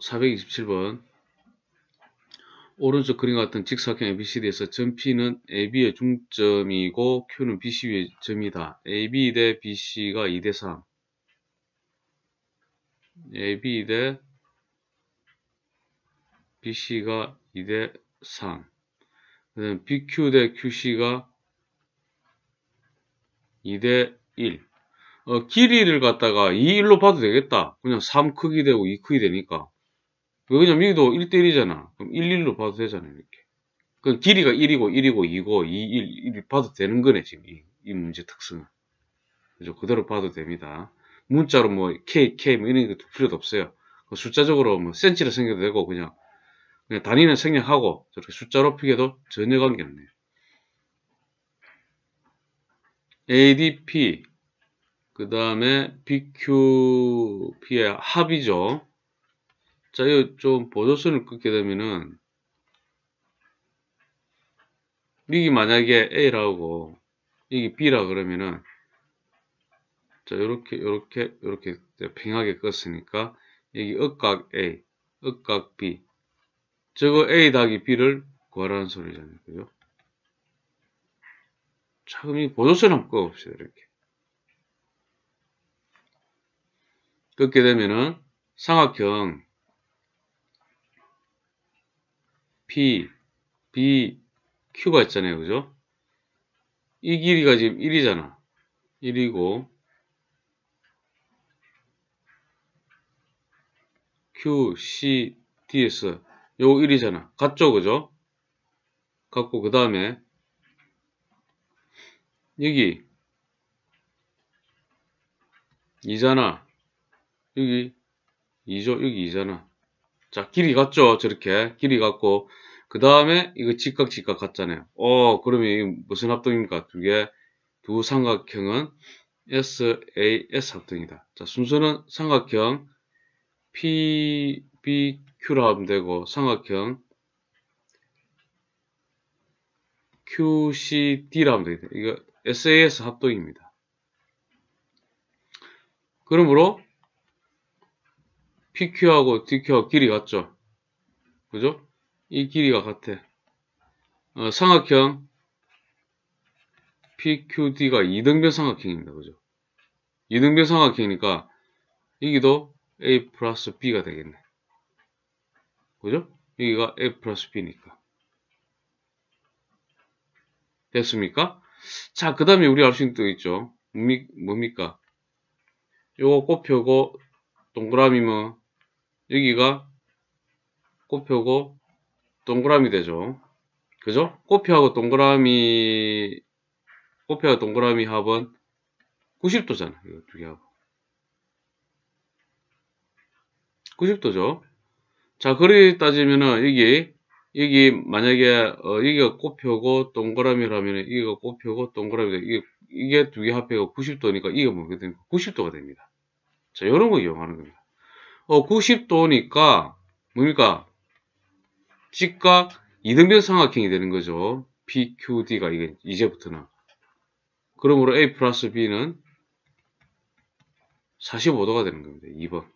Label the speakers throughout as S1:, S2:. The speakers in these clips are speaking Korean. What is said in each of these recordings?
S1: 427번 오른쪽 그림 같은 직사각형 ABCD에서 점 P는 AB의 중점이고 Q는 BC의 점이다. AB 대 BC가 2 대3 AB 대 BC가 2 대 3. 그다음 BQ 대 QC가 2 대 1. 어, 길이를 갖다가 2, 1로 봐도 되겠다. 그냥 3 크기 되고 2 크기 되니까. 왜냐면 여기도 1대1이잖아. 그럼 1, 1로 봐도 되잖아요. 이렇게. 그럼 길이가 1이고 1이고 2고 2, 1, 1 봐도 되는 거네. 지금 이, 이 문제 특성은. 그죠? 그대로 봐도 됩니다. 문자로 뭐 K, K 뭐 이런 것도 필요도 없어요. 그 숫자적으로 뭐 센치로 생겨도 되고 그냥 그냥 단위는 생략하고 저렇게 숫자로 피게도 전혀 관계없네요. ADP 그 다음에 BQP의 합이죠. 자기가 좀 보조선을 긋게 되면은 여기 만약에 A라고 여기 B라 그러면은 자 요렇게 요렇게 요렇게 평하게 껐으니까 여기 억각 A, 억각 B 저거 A 다기 B를 구하라는 소리잖아요. 그죠? 자, 그럼 이 보조선 한번 꺼봅시다. 이렇게. 끄게 되면은 상각형 P, B, Q가 있잖아요. 그죠? 이 길이가 지금 1이잖아. 1이고 Q, C, DS 요 1이잖아. 같죠? 그죠? 같고 그 다음에 여기 2잖아. 여기 2죠? 여기 2잖아. 자, 길이 같죠? 저렇게. 길이 같고. 그 다음에 이거 직각 직각 같잖아요. 어, 그러면 이게 무슨 합동입니까? 두 개, 두 삼각형은 SAS 합동이다. 자, 순서는 삼각형 PBQ라 하면 되고, 삼각형 QCD라 하면 되겠다. 이거 SAS 합동입니다. 그러므로 PQ하고 DQ하고 길이 같죠? 그죠? 이 길이가 같아. 어, 삼각형 PQD가 2등변 삼각형입니다. 그죠? 2등변 삼각형이니까 여기도 A 플러스 B가 되겠네. 그죠? 여기가 A 플러스 B니까. 됐습니까? 자, 그 다음에 우리 알수 있는 또 있죠. 뭡니까? 요거 꼽혀고 동그라미 뭐 여기가 꽃표고 동그라미 되죠. 그죠? 꽃표하고 동그라미 꽃표와 동그라미 합은 90도잖아. 이 두개 합. 90도죠. 자, 그리 따지면은 여기 여기 만약에 어, 여기가 꽃표고 동그라미라면 은 이거 꽃표고 동그라미 이게 이게 두 개 합해가 90도니까 이게 뭐 뭐게 됩니까? 90도가 됩니다. 자, 요런거 이용하는 겁니다. 어, 90도니까 뭡니까? 직각 이등변 삼각형이 되는 거죠. PQD가 이게 이제부터는. 그러므로 A 플러스 B는 45도가 되는 겁니다. 2번.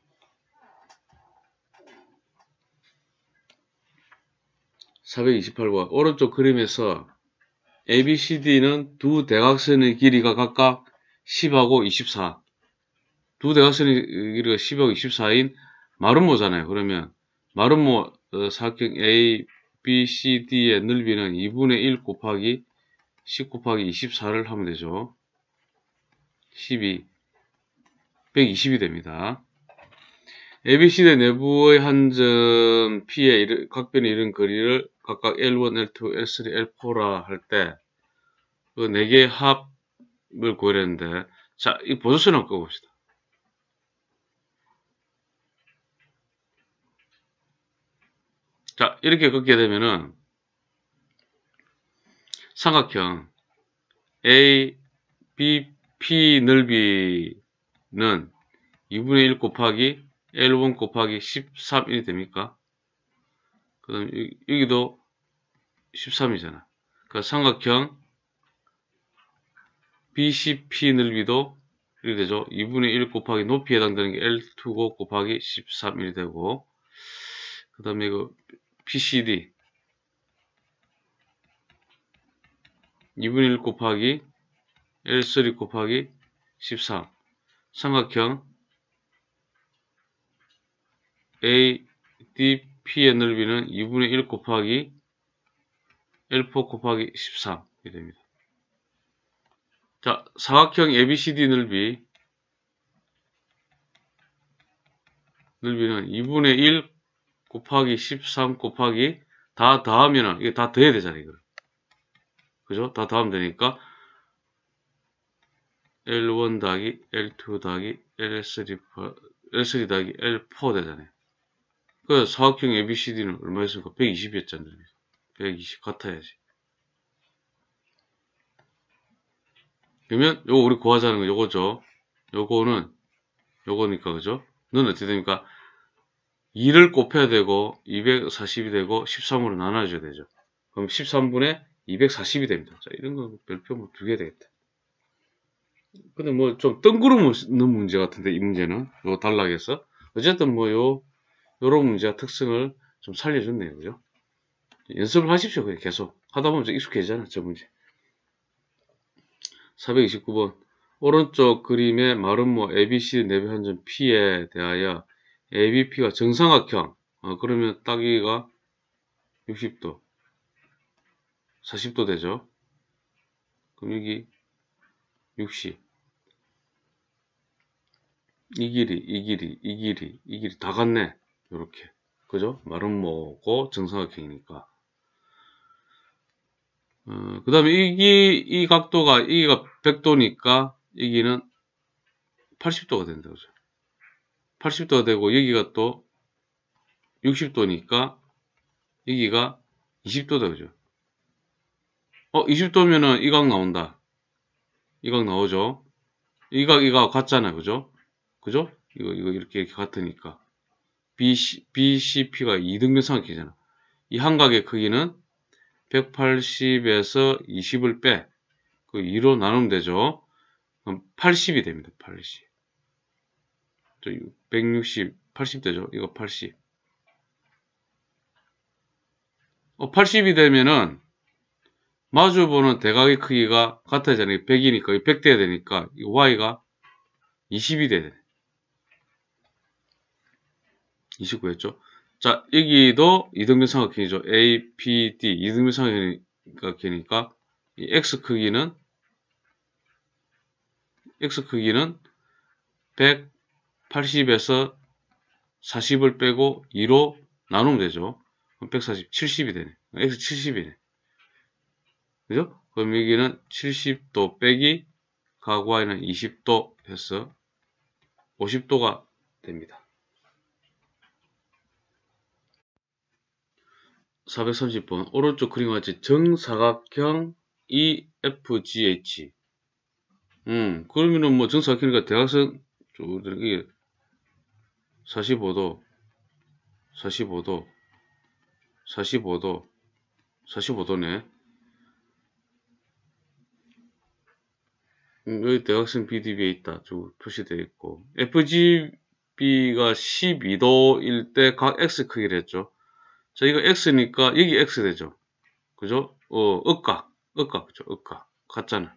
S1: (428번) 오른쪽 그림에서 ABCD는 두 대각선의 길이가 각각 10하고 24두 대각선의 길이가 1 0억 24인 마름모잖아요. 그러면 마름모 어, 사각형 A, B, C, D의 넓이는 2분의 1 곱하기 10 곱하기 24를 하면 되죠. 12, 120이 됩니다. ABC대 내부의 한 점 P의 각변이 이른 거리를 각각 L1, L2, L3, L4라 할 때 그 네개의 합을 구해야 되는데 자, 이 보조선을 한번 봅시다 자 이렇게 긋게 되면은 삼각형 A, B, P 넓이는 2분의 1 곱하기 L1 곱하기 13이 됩니까? 그 다음 여기도 13이잖아. 그 그러니까 삼각형 BCP 넓이도 이렇게 되죠. 2분의 1 곱하기 높이에 해당되는 게 L2고 곱하기 13이 되고 그 다음에 이거 PCD 2분의 1 곱하기 L3 곱하기 14 삼각형 ADP의 넓이는 2분의 1 곱하기 L4 곱하기 13이 됩니다. 자, 사각형 ABCD 넓이 넓이는 2분의 1 곱하기 13 곱하기 다 더하면은 이게 다 더해야 되잖아요. 이거. 그죠? 다 더하면 되니까 L1 더하기 L2 더하기 L3, L3 더하기 L4 되잖아요. 그 사각형 ABCD는 얼마였습니까? 120이었잖아요. 120 같아야지. 그러면 요거 우리 구하자는 거 요거죠. 요거는 요거니까 그죠? 는 어떻게 됩니까? 2를 곱해야 되고 240이 되고 13으로 나눠줘야 되죠. 그럼 13분의 240이 됩니다. 자, 이런 거 별표 뭐 두 개 되겠다. 근데 뭐 좀 뜬구름 문제 같은데 이 문제는 요 단락에서 어쨌든 뭐요 요런 문제와 특성을 좀 살려줬네요. 그죠? 연습을 하십시오. 그냥 계속 하다 보면 좀 익숙해지잖아. 저 문제. 429번 오른쪽 그림의 마름모 ABC 내배 한점 P에 대하여 ABP가 정상각형 어, 그러면 따기가 60도 40도 되죠 그럼 여기 60이 길이 이 길이 이 길이 이 길이 다 같네 이렇게 그죠 말은 뭐고 정상각형이니까 어, 그 다음에 이기 이 각도가 이기가 100도니까 이기는 80도가 된다 그죠 80도가 되고 여기가 또 60도니까 여기가 20도다 그죠? 어 20도면은 이각 나온다. 이각 나오죠? 이각이각 같잖아요. 그죠? 그죠? 이거 이거 이렇게 이렇게 같으니까 BC, BCP가 2등변 삼각형이잖아. 이 한각의 크기는 180에서 20을 빼. 그 2로 나누면 되죠. 그럼 80이 됩니다. 80. 저 160, 80 되죠? 이거 80. 어, 80이 되면은 마주보는 대각의 크기가 같아지 되니까 100이니까 100 돼야 되니까 이 y가 20이 돼야 되 29였죠? 자, 여기도 이등변 삼각형이죠. APD 이등변 삼각형이니까 이 x 크기는 x 크기는 100 80에서 40을 빼고 2로 나누면 되죠. 그럼 140, 70이 되네. x 70이네. 그죠? 그럼 여기는 70도 빼기 가구와는 20도 해서 50도가 됩니다. 430번 오른쪽 그림과 같이 정사각형 EFGH 음 그러면은 뭐 정사각형이니까 대각선 이게 45도 45도 45도 45도네 음, 여기 대각선 BDB에 있다 쭉 표시되어 있고 FGB가 12도일 때 각 X 크기를 했죠 자 이거 X니까 여기 X 되죠 그죠? 어, 억각 억각 그죠? 억각 같잖아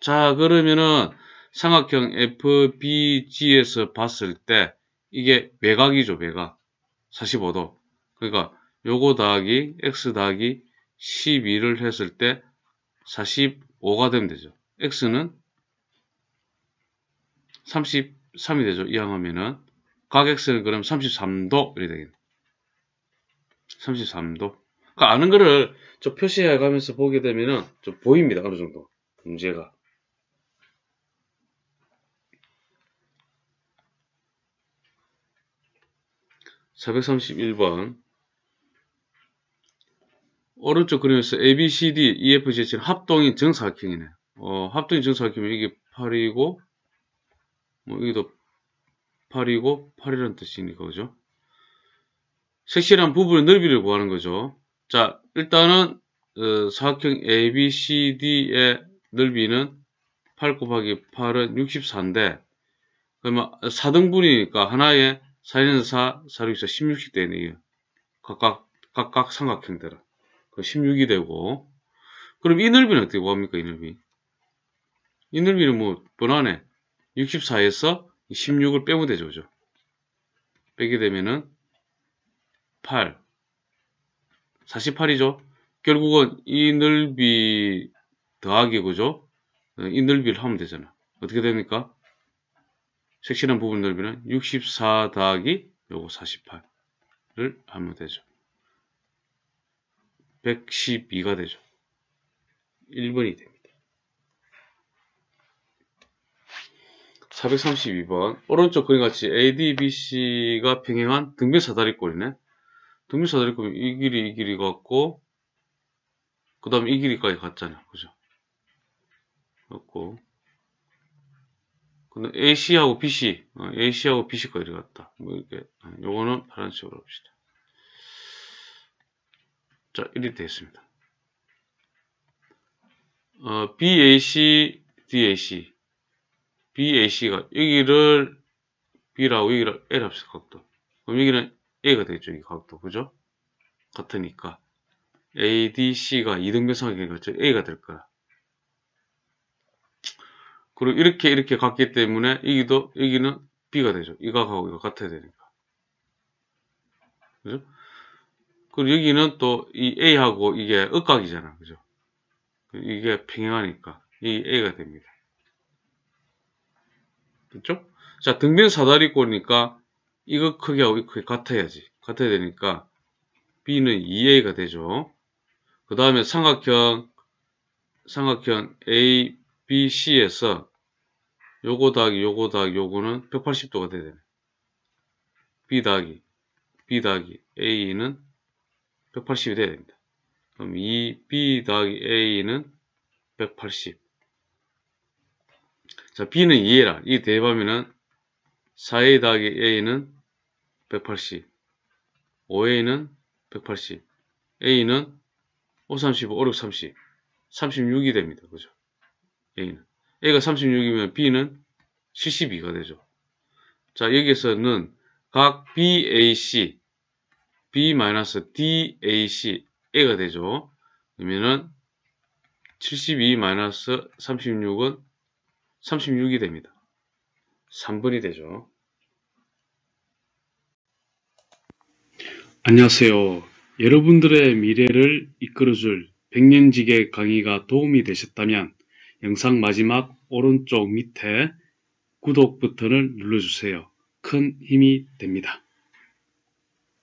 S1: 자 그러면은 삼각형 FBG에서 봤을 때 이게 외곽이죠, 외곽. 45도. 그러니까 요거 더하기 x 더하기 12를 했을 때 45가 되면 되죠. x는 33이 되죠. 이왕하면은각 x는 그럼 33도 이렇게 되겠네. 33도. 그러니까 아는 거를 저 표시해 가면서 보게 되면은 좀 보입니다. 어느 정도. 문제가. 431번 오른쪽 그림에서 ABCD, EFGH는 합동인 정사각형이네. 어, 합동인 정사각형이면 이게 8이고 뭐 여기도 8이고 8이라는 뜻이니까 그죠? 색실한 부분의 넓이를 구하는 거죠. 자, 일단은 어, 사각형 ABCD의 넓이는 8 곱하기 8은 64인데 그러면 4등분이니까 하나의 사륜은 4, 사륙에서 16이 되네요. 각각, 각각 삼각형대라. 그 16이 되고, 그럼 이 넓이는 어떻게 구합니까, 이 넓이? 이 넓이는 뭐, 번안에 64에서 16을 빼면 되죠, 그죠? 빼게 되면은 8, 48이죠? 결국은 이 넓이 더하기, 그죠? 이 넓이를 하면 되잖아. 어떻게 됩니까? 색칠한 부분 넓이는 64 더하기 요거 48을 하면 되죠. 112가 되죠. 1번이 됩니다. 432번 오른쪽 그림같이 ADBC가 평행한 등변 사다리꼴이네. 등변 사다리꼴이 이 길이 이 길이 같고 그 다음에 이 길이까지 같잖아. 요 그죠? 갖고 근데 AC하고 BC, 어, AC하고 BC가 이리 갔다. 뭐 이렇게 어, 요거는 파란색으로 합시다. 자, 이리게 되겠습니다. 어, BAC, DAC, BAC가 여기를 B라고 여기를 L 합시다 각도. 그럼 여기는 A가 되죠, 이 각도, 그죠? 같으니까 ADC가 이등변 삼각형이니까 A가 될 거야. 그리고 이렇게 이렇게 갔기 때문에 여기도 여기는 B가 되죠. 이 각하고 이거 같아야 되니까. 그죠? 그리고 여기는 또 이 A하고 이게 엇각이잖아. 그죠? 이게 평행하니까 이 A가 됩니다. 그죠? 자, 등변 사다리 꼴이니까 이거 크게하고 이거 크기 같아야지. 같아야 되니까 B는 2A가 되죠. 그 다음에 삼각형, 삼각형 A, BC에서 요거 더하기 요거 더하기 요거는 180도가 돼야 되네. B 더하기 B 더하기 A는 180이 돼야 됩니다. 그럼 이 B 더하기 A는 180. 자, B는 2해라이 대입하면은 4A 더하기 A는 180. 5A는 180. A는 535, 530, 36이 됩니다. 그죠? A는. 예. A가 36이면 B는 72가 되죠. 자, 여기에서는 각 BAC, B-DAC, A가 되죠. 그러면은 72-36은 36이 됩니다. 3번이 되죠. 안녕하세요. 여러분들의 미래를 이끌어줄 백년지계 강의가 도움이 되셨다면 영상 마지막 오른쪽 밑에 구독 버튼을 눌러주세요. 큰 힘이 됩니다.